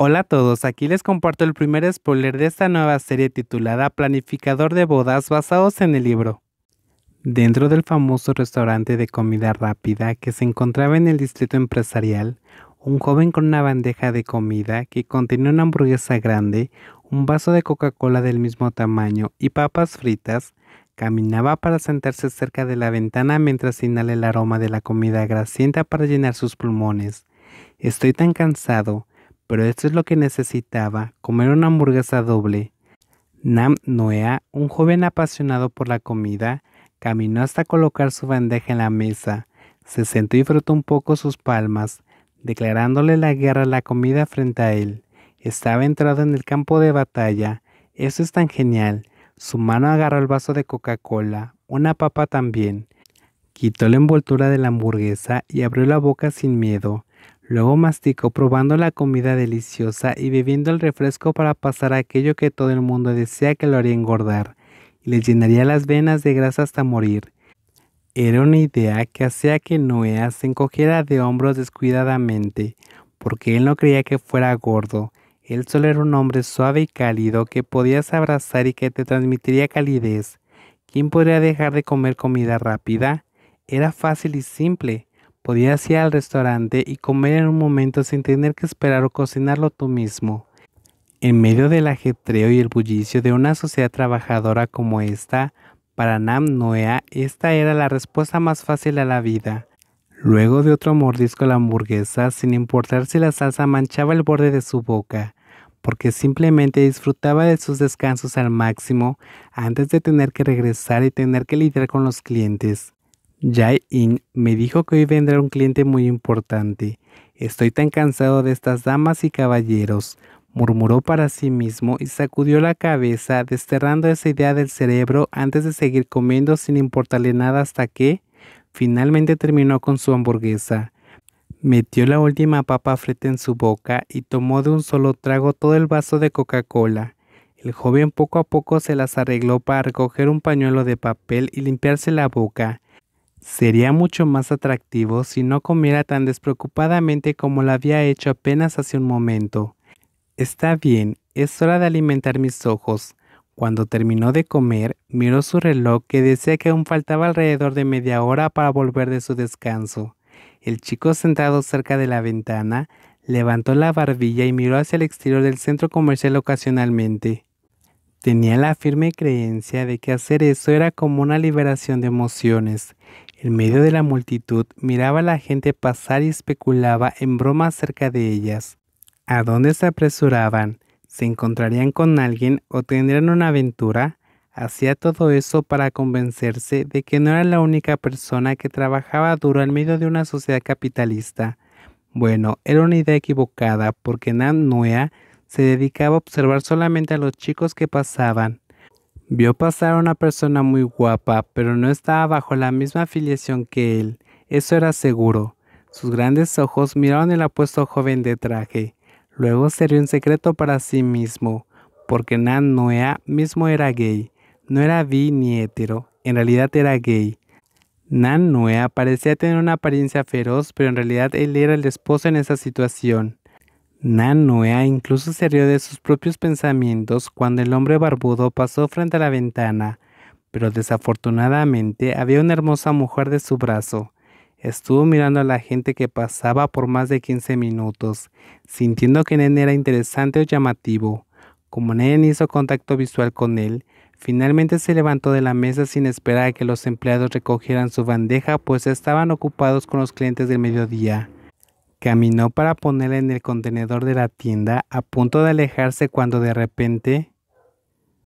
Hola a todos, aquí les comparto el primer spoiler de esta nueva serie titulada Planificador de bodas basados en el libro. Dentro del famoso restaurante de comida rápida que se encontraba en el distrito empresarial, un joven con una bandeja de comida que contenía una hamburguesa grande, un vaso de Coca-Cola del mismo tamaño y papas fritas, caminaba para sentarse cerca de la ventana mientras inhala el aroma de la comida grasienta para llenar sus pulmones. Estoy tan cansado, pero esto es lo que necesitaba, comer una hamburguesa doble. Nam Noea, un joven apasionado por la comida, caminó hasta colocar su bandeja en la mesa, se sentó y frotó un poco sus palmas, declarándole la guerra a la comida frente a él. Estaba entrado en el campo de batalla. Eso es tan genial. Su mano agarró el vaso de Coca-Cola, una papa también. Quitó la envoltura de la hamburguesa y abrió la boca sin miedo. Luego masticó probando la comida deliciosa y bebiendo el refresco para pasar aquello que todo el mundo decía que lo haría engordar y le llenaría las venas de grasa hasta morir. Era una idea que hacía que Noea se encogiera de hombros descuidadamente, porque él no creía que fuera gordo. Él solo era un hombre suave y cálido que podías abrazar y que te transmitiría calidez. ¿Quién podría dejar de comer comida rápida? Era fácil y simple. Podías ir al restaurante y comer en un momento sin tener que esperar o cocinarlo tú mismo. En medio del ajetreo y el bullicio de una sociedad trabajadora como esta, para Nam Noea esta era la respuesta más fácil a la vida. Luego de otro mordisco a la hamburguesa, sin importar si la salsa manchaba el borde de su boca, porque simplemente disfrutaba de sus descansos al máximo antes de tener que regresar y tener que lidiar con los clientes. Jai in me dijo que hoy vendrá un cliente muy importante. Estoy tan cansado de estas damas y caballeros, murmuró para sí mismo y sacudió la cabeza, desterrando esa idea del cerebro antes de seguir comiendo sin importarle nada hasta que, finalmente terminó con su hamburguesa. Metió la última papa frita en su boca y tomó de un solo trago todo el vaso de Coca-Cola. El joven poco a poco se las arregló para recoger un pañuelo de papel y limpiarse la boca. Sería mucho más atractivo si no comiera tan despreocupadamente como lo había hecho apenas hace un momento. Está bien, es hora de alimentar mis ojos. Cuando terminó de comer, miró su reloj que decía que aún faltaba alrededor de media hora para volver de su descanso. El chico sentado cerca de la ventana levantó la barbilla y miró hacia el exterior del centro comercial ocasionalmente. Tenía la firme creencia de que hacer eso era como una liberación de emociones, en medio de la multitud miraba a la gente pasar y especulaba en broma acerca de ellas. ¿A dónde se apresuraban? ¿Se encontrarían con alguien o tendrían una aventura? Hacía todo eso para convencerse de que no era la única persona que trabajaba duro en medio de una sociedad capitalista. Bueno, era una idea equivocada porque Nan Nuea se dedicaba a observar solamente a los chicos que pasaban, Vio pasar a una persona muy guapa, pero no estaba bajo la misma afiliación que él, eso era seguro. Sus grandes ojos miraron el apuesto joven de traje. Luego se rió un secreto para sí mismo, porque Nan Noea mismo era gay. No era bi ni hetero, en realidad era gay. Nan Noea parecía tener una apariencia feroz, pero en realidad él era el esposo en esa situación. Nan incluso se rió de sus propios pensamientos cuando el hombre barbudo pasó frente a la ventana, pero desafortunadamente había una hermosa mujer de su brazo. Estuvo mirando a la gente que pasaba por más de 15 minutos, sintiendo que Nen era interesante o llamativo. Como Nen hizo contacto visual con él, finalmente se levantó de la mesa sin esperar a que los empleados recogieran su bandeja pues estaban ocupados con los clientes del mediodía. Caminó para ponerla en el contenedor de la tienda a punto de alejarse cuando de repente